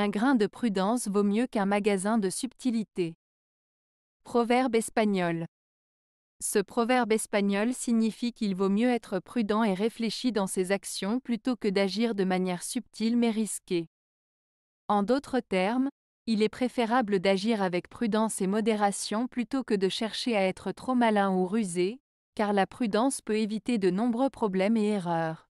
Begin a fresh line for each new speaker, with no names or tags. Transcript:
Un grain de prudence vaut mieux qu'un magasin de subtilité. Proverbe espagnol. Ce proverbe espagnol signifie qu'il vaut mieux être prudent et réfléchi dans ses actions plutôt que d'agir de manière subtile mais risquée. En d'autres termes, il est préférable d'agir avec prudence et modération plutôt que de chercher à être trop malin ou rusé, car la prudence peut éviter de nombreux problèmes et erreurs.